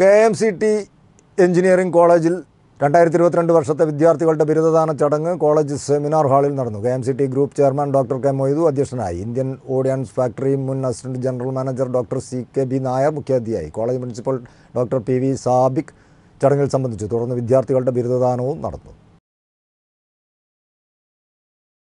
K M C T engineering കോളേജിൽ രണ്ടായിരത്തി ഇരുപത്തിരണ്ട് വർഷത്തെ വിദ്യാർത്ഥികളുടെ ബിരുദദാന ചടങ്ങ് കോളേജ് സെമിനാർ ഹാളിൽ നടന്നു K M C T group chairman doctor K Moidu അധ്യക്ഷനായി ഇന്ത്യൻ ഓഡിയൻസ് ഫാക്ടറി മുൻ assistant general manager doctor C K B Nair മുഖ്യാതിഥിയായി college principal doctor P V Sabik ചടങ്ങിൽ സംബന്ധിച്ചു തുടർന്ന് വിദ്യാർത്ഥികളുടെ ബിരുദദാനവും നടന്നു